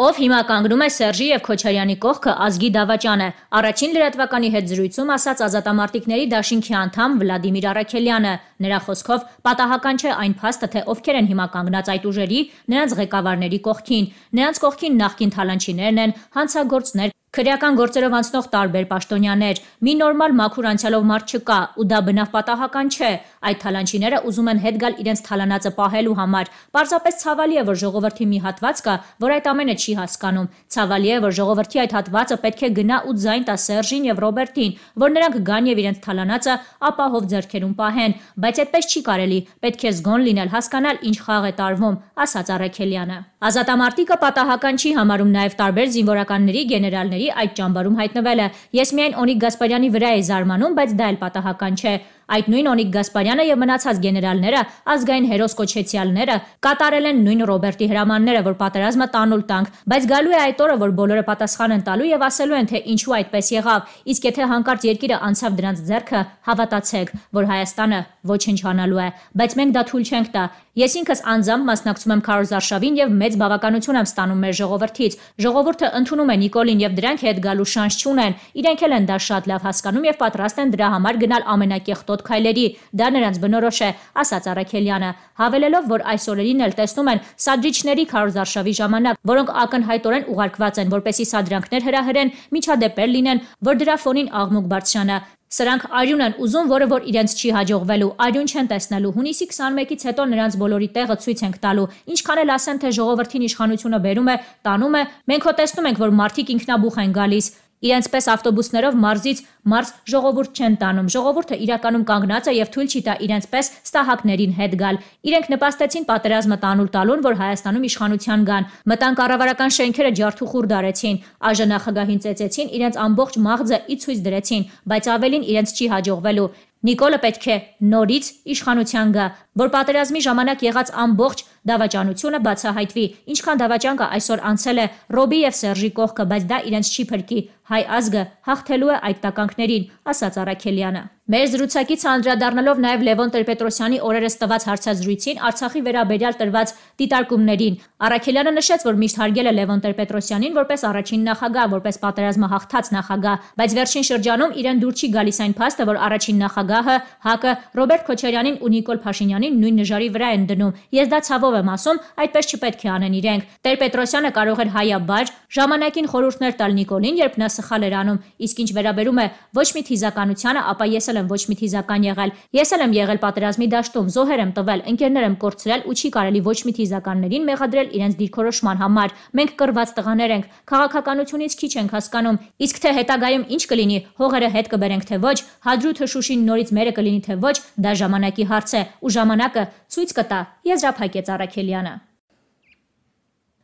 ով հիմա կանգնում է Սերժի եւ Քոչարյանի կողքը ազգի դավաճանը։ Առաջին լրատվականի հետ զրույցում ասաց ազատամարտիկների դաշինքի անդամ Վլադիմիր Արաքելյանը։ Նրա խոսքով պատահական չէ այն փաստը, թե ովքեր են հիմա կանգնած այդ ուժերի, նրանց ղեկավարների կողքին։ Նրանց կողքին նախկին թալանչիներն են, հանցագործներ, Քրեական գործերով անցնող տարբեր պաշտոնյաներ, մի նորմալ մաքուր անցյալով մարդ չկա, ու դա բնավ պատահական չէ։ Այդ թալանչիները ուզում են հետ գալ իրենց թալանածը պահելու համար։ Պարզապես ցավալի է, որ ժողովրդի մի հատված կա, որ այդ ամենը չի հասկանում։ Ցավալի է, որ ժողովրդի այդ հատվածը պետք է գնա ու ձայն տա Սերժին եւ Ռոբերտին, որ նրանք գան եւ իրենց թալանածը ապահով ձեռքերում պահեն, բայց այդպես չի կարելի։ Պետք է զգոն լինել, հասկանալ ինչ խաղ է տարվում, ասաց Արաքելյանը։ Ազատամարտիկը պատահական չի համարում նաեւ տարբեր զինվորականների գեներալների այդ ճամբարում հայտնվել է։ Ես միայն Օնիկ Գասպարյանի վրա էի զարմանում, բայց դա էլ պատահական չէ։ Այդ նույն Օնիկ Գասպարյանը եւ մնացած գեներալները, ազգային հերոս կոչեցյալները կատարել են նույն Ռոբերտի հրամանները, որ պատերազմը տանուլ տանք, բայց գալու է այդ օրը, որ բոլորը պատասխան են տալու եւ ասելու են, թե ինչու այդպես եղավ, իսկ եթե հանկարծ երկիրը անցավ դրանց ձեռքը, հավատացեք, որ Հայաստանը ոչնչանալու է, բայց մենք դա թույլ չենք տա։ Ես ինքս անձամբ մասնակցում եմ քարոզարշավին եւ մեծ բավականություն եմ ստանում մեր ժողովրդից։ Ժողովուրդը ընդունում է Նիկոլին եւ դրանք հետ գալու շանս չունեն։ Իրենք էլ են դա շատ լավ հասկանում եւ պատրաստ են դրա համար գնալ ամենակեղտոտ հետազոտոտ քայլերի, դա նրանց բնորոշ է, ասաց Արաքելյանը, հավելելով, որ այս օրերին էլ տեսնում են սադրիչների քարոզարշավի ժամանակ, որոնք ակնհայտորեն ուղարկված են, որպեսի սադրանքներ հրահրեն, միջադեպեր լինեն, որ դրա ֆոնին աղմուկ բարձրանա։ Սրանք արյուն են ուզում, որը որ իրենց չի հաջողվելու, արյուն չեն տեսնելու։ Հունիսի 21-ից հետո նրանց բոլորի տեղը ցույց ենք տալու։ Ինչքան էլ ասեն, թե ժողովրդին իշխանությունը բերում է, տանում է, մենք հո տեսնում ենք, որ մարդիկ ինքնաբուխ են գալիս։ Իրենց պես ավտոբուսներով մարզից մարզ ժողովուրդ չեն տանում։ Ժողովուրդը իրականում կանգնած է եւ թույլ չի տա իրենց պես ստահակներին հետ գալ։ Իրենք նպաստեցին պատերազմը տանուլ տալուն, որ Հայաստանում իշխանության գան։ Մտան կառավարական շենքերը ջարդուխուր դարեցին, ԱԺ նախագահին ծեծեցին, իրենց ամբողջ մաղձը ի ցույց դրեցին, բայց ավելին իրենց չի հաջողվելու։ Նիկոլը պետք է նորից իշխանության գա, որ պատերազմի ժամանակ եղած ամբողջ դավաճանությունը բացահայտվի։ Ինչքան դավաճան կա այսօր անցել է Ռոբի եւ Սերժի կողքը, բայց դա իրենց չի փրկի։ Հայ ազգը հաղթելու է այդ տականքներին, ասաց Արաքելյանը։ Մեր զրուցակից անդրադառնալով նաև Լևոն Տեր-Պետրոսյանի օրերս տված հարցազրույցին Արցախի վերաբերյալ տրված դիտարկումներին, Արաքելյանը նշեց, որ միշտ հարգել է Լևոն Տեր-Պետրոսյանին որպես առաջին նախագահ, որպես պատերազմահաղթած նախագահ, բայց վերջին շրջանում իրեն դուր չի գալիս այն փաստը, որ առաջին նախագահը ՀԱԿ-ը Ռոբերտ Քոչարյանին ու Նիկոլ Փաշինյանին նույն նժարի վրա են դնում։ Ես դա ցավով եմ ասում, այդպես չպետք է անեն իրենք։ Տեր-Պետրոսյանը կարող էր հայաբար ժամանակին խորհուրդներ տալ Նիկոլին, երբ նա սխալ էր անում, իսկ ինչ վերաբերում է ոչ մի թիզականությանը, ապա ես էլ եմ ոչ մի թիզական եղել։ Ես էլ եմ եղել պատերազմի դաշտում, զոհեր եմ տվել, ընկերներ եմ կորցրել ու չի կարելի ոչ մի թիզականներին մեղադրել իրենց դիրքորոշման համար։ Մենք կրված տղաներ ենք, քաղաքականությունից քիչ ենք հասկանում, իսկ թե հետագայում ինչ կլինի, հողերը հետ կբերենք թե ոչ, հադրութը շուշին նորից մերը կլինի թե ոչ, դա ժամանակի հարց է, ու ժամանակը ցույց կտա, եզրափակեց Արաքելյանը։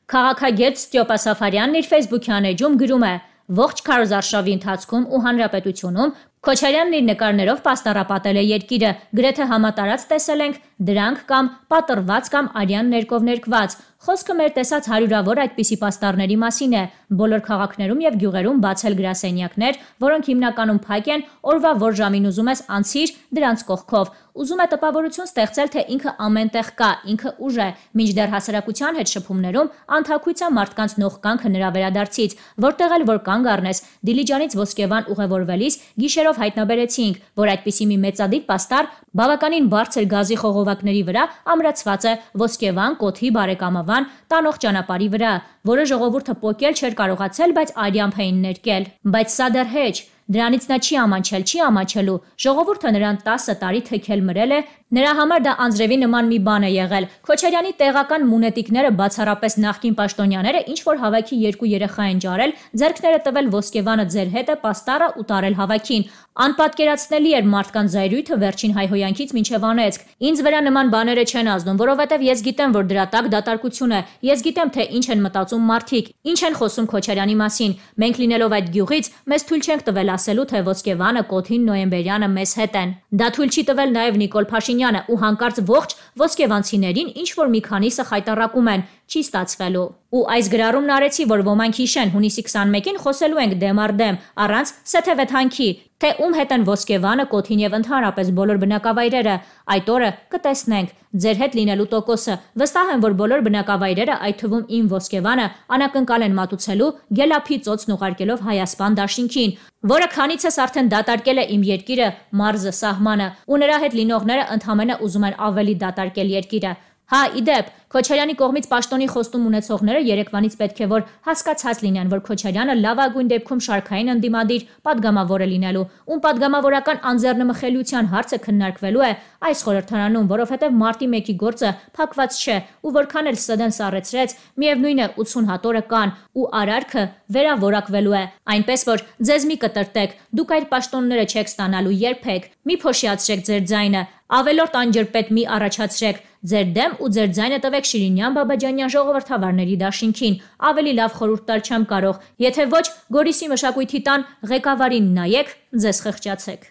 Քաղաքագետ Ստյոպա Սաֆարյանն իր Facebook-յան էջում գրում է ողջ քարոզարշավի ընթացքում ու հանրապետությունում Քոչարյանն իր նկարներով պաստառապատել է երկիրը, գրեթե համատարած տեսել ենք դրանք կամ պատրված կամ արյան ներկով ներկված, Խոսքը մեր տեսած հարյուրավոր այդպիսի պաստառների մասին է։ Բոլոր քաղաքներում եւ գյուղերում բացել գրասենյակներ, որոնք հիմնականում փակ են, օրվա որ ժամին ուզում ես անցիր դրանց կողքով։ Ուզում է տպավորություն ստեղծել, թե ինքը ամենտեղ կա, ինքը ուժ է, միջդեռ հասարակության հետ շփումներում անթակույց է մարդկանց նող կանքը նրա վերադարձից, որտեղ էլ որ կանգ առնես, դիլիջանից ոսկեվան ուղևորվելիս գիշերով հայտնաբերեցինք, որ այդպիսի մի մեծադիր պաստար բավականին բարձր գազի խողովակների վրա ամրացված է ոսկեվան, կոթի, բարեկամավան, տանող ճանապարհի վրա, որը ժողովուրդը փոկել չէր կարողացել, բայց արյամբ էին ներկել։ Բայց սա դեռ հեչ Դրանից նա չի ամաչել, չի ամաչելու։ Ժողովուրդը նրան 10 տարի թքել մրել է, նրա համար դա անձրևի նման մի բան է եղել։ Քոչարյանի տեղական մունետիկները բացառապես նախկին պաշտոնյաները ինչ որ հավաքի երկու երեխա են ջարել, ձերքները տվել ոսկեվանը ձեր հետը, պաստառը ու տարել հավաքին։ Անպատկերացնելի էր մարդկան զայրույթը վերջին հայհոյանքից մինչև անեցք։ Ինձ վրա նման բաները չեն ազդում, որովհետև ես գիտեմ, որ դրա տակ դատարկություն է։ Ես գիտեմ, թե ինչ են մտածում մարդիկ, ինչ են խոսում Քոչարյանի մասին։ Մենք լինելով այդ գյուղից, մեզ թույլ չենք տվել ասելու, թե Ոսկևանը, Կոթին, Նոեմբերյանը մեզ հետ են։ Դա թույլ չի տվել նաև Նիկոլ Փաշինյանը ու հանկարծ ողջ ոսկևանցիներին ինչ որ մի քանիսը խայտարակում են չի ստացվելու։ Ու այս գրառումն արեցի, որ ոմանք հիշեն հունիսի 21-ին խոսելու ենք դեմ առ դեմ, առանց սեթևեթանքի, թե ում հետ են ոսկեվանը, կոթին եւ ընդհանրապես բոլոր բնակավայրերը։ Այդ օրը կտեսնենք ձեր հետ լինելու տոկոսը։ Վստահ եմ, որ բոլոր բնակավայրերը, այդ թվում իմ ոսկեվանը, անակնկալ են մատուցելու գելափի ծոցն ուղարկելով Հայաստան դաշինքին, որը քանիցս արդեն դատարկել է իմ երկիրը, մարզը, սահմանը, ու նրա հետ լինողները ընդհանրապես ուզում են ավելի դատարկել երկիրը։ Հա, իդեպ, Քոչարյանի կողմից պաշտոնի խոստում ունեցողները Երևանից պետք է որ հասկացած լինեն, որ Քոչարյանը լավագույն դեպքում շարքային ընդդիմադիր падգամավոր է լինելու, ում падգամավորական անձեռնմխելիության հարցը քննարկվելու է այս խորհրդարանում, որովհետև մարտի 1-ի գործը փակված չէ ու որքան էլ ՍԴ-ն սառեցրեց, միևնույն է 80 հատորը կան ու արարքը վերավորակվելու է։ Այնպես որ ձեզ մի կտրտեք, դուք այդ պաշտոնները չեք ստանալու երբեք։ Մի փոշիացրեք ձեր ձայնը, ավելորտ անջրպետ մի առաջացրեք, ձեր դեմ ու ձեր ձայնը տվեք եկեք Շիրինյան Բաբաջանյան ժողովրդավարների դաշինքին։ Ավելի լավ խորհուրդ տալ չեմ կարող։ Եթե ոչ, Գորիսի մշակույթի տան ղեկավարին նայեք, ձեզ խղճացեք։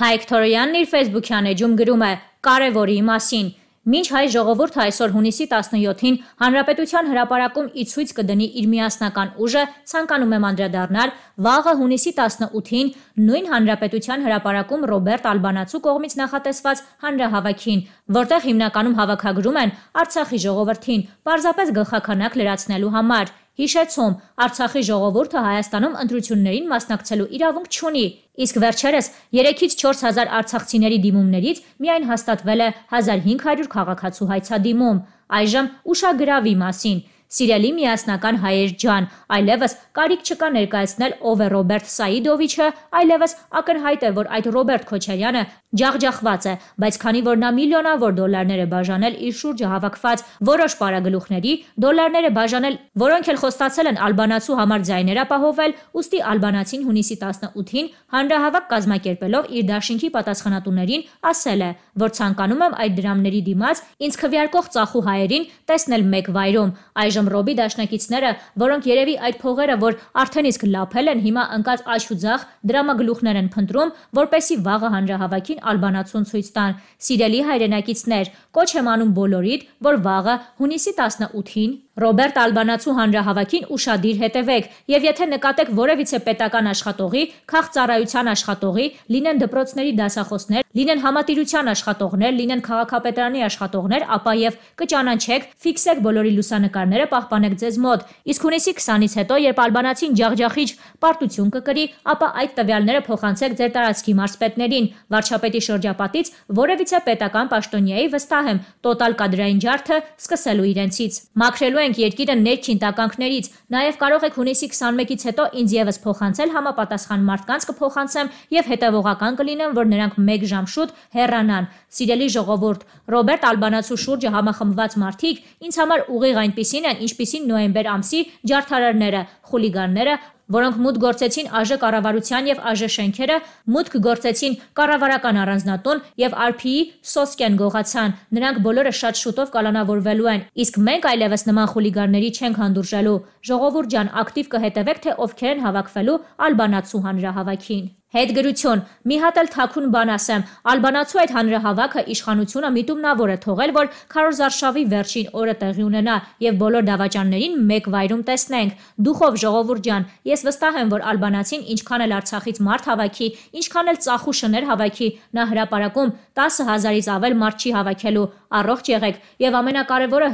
Հայկ Թորոյանն իր Facebook-յան էջում գրում է. «Կարևորի մասին Մինչ հայ ժողովուրդը այսօր հունիսի 17-ին Հանրապետության հրապարակում ի ցույց կդնի իր միասնական ուժը, ցանկանում եմ անդրադառնալ վաղը հունիսի 18-ին նույն Հանրապետության հրապարակում Ռոբերտ Ալբանացու կողմից նախատեսված հանրահավաքին, որտեղ հիմնականում հավաքագրում են Արցախի ժողովրդին, parzapes գլխականակ լրացնելու համար հիշեցում. Արցախի ժողովուրդը Հայաստանում ընտրություններին մասնակցելու իրավունք չունի, իսկ վերջերս 3-ից 4000 արցախցիների դիմումներից միայն հաստատվել է 1500 քաղաքացու հայցադիմում։ Այժմ ուշագրավի մասին Սիրելի միասնական հայեր ջան, այլևս կարիք չկա ներկայացնել ով է Ռոբերտ Սայիդովիչը, այլևս ակնհայտ է, որ այդ Ռոբերտ Քոչարյանը Ջախջախված է, բայց քանի որ նա միլիոնավոր դոլարներ է բաժանել իր շուրջը հավաքված որոշ պարագլուխների, դոլարներ է բաժանել, որոնք էլ խոստացել են ալբանացու համար ձայներ ապահովել, ուստի ալբանացին հունիսի 18-ին հանրահավաք կազմակերպելով իր դաշինքի պատասխանատուներին ասել է, որ ցանկանում եմ այդ դրամների դիմաց ինձ քվյարկող ծախու հայերին տեսնել մեկ վայրում։ Այժմ Ռոբի դաշնակիցները, որոնք երևի այդ փողերը, որ արդեն իսկ լափել են, հիմա ընկած աշուձախ դրամագլուխներ են փնտրում, որպեսի վաղը հանրահավաքին ալբանացուն ցույց տան։ Սիրելի հայրենակիցներ, կոչ եմ անում բոլորիդ, որ վաղը հունիսի 18-ին Ռոբերտ Ալբանացու հանրահավաքին ուշադիր հետևեք եւ եթե նկատեք որևիցե պետական աշխատողի, քաղ ծառայության աշխատողի, լինեն դպրոցների դասախոսներ, լինեն համատիրության աշխատողներ, լինեն քաղաքապետարանի աշխատողներ, ապա եւ կճանաչեք, ֆիքսեք բոլորի լուսանկարները, պահպանեք ձեզ մոտ։ Իսկ հունիսի 20-ից հետո, երբ Ալբանացին ջախջախիչ պարտություն կկրի, ապա այդ տվյալները փոխանցեք ձեր տարածքի մարզպետներին, վարչապետի շրջապատից, որևիցե պետական պաշտոնյայի վստահ եմ, տոտալ կադրային ջարդը սկսելու իրենցից։ Մաքրելու ենք երկիրը ներքին տականքներից, նաեւ կարող եք հունիսի 21-ից հետո ինձ եւս փոխանցել համապատասխան մարդկանց կփոխանցեմ եւ հետեւողական կլինեմ, որ նրանք 1 ժամ շամ շուտ հեռանան։ Սիրելի ժողովուրդ, Ռոբերտ Ալբանացու շուրջը համախմբված մարդիկ ինձ համար ուղիղ այնպիսին են, ինչպիսին նոեմբեր ամսի ջարդարարները, խուլիգանները, որոնք մուտք գործեցին ԱԺ կառավարության եւ ԱԺ շենքերը, մուտք գործեցին կառավարական առանձնատուն եւ RP-ի սոսկեն գողացան։ Նրանք բոլորը շատ շուտով կալանավորվելու են, իսկ մենք այլևս նման խուլիգանների չենք հանդուրժելու։ Ժողովուրդ ջան, ակտիվ կհետևեք, թե ովքեր են հավաքվելու Ալբանացու հանրահավաքին։ Հետգրություն։ Մի հատ էլ թաքուն բան ասեմ։ Ալբանացու այդ հանրահավաքը իշխանությունը միտումնավոր է թողել, որ քարոզարշավի վերջին օրը տեղի ունենա եւ բոլոր դավաճաններին մեկ վայրում տեսնենք։ Դուխով ժողովուրդ ջան, ես վստահ եմ, որ ալբանացին ինչքան էլ Արցախից մարդ հավաքի, ինչքան էլ ծախու շներ հավաքի, նա հրաապարակում 10000-ից ավել մարդ չի հավաքելու։ Առողջ եղեք եւ ամենակարևորը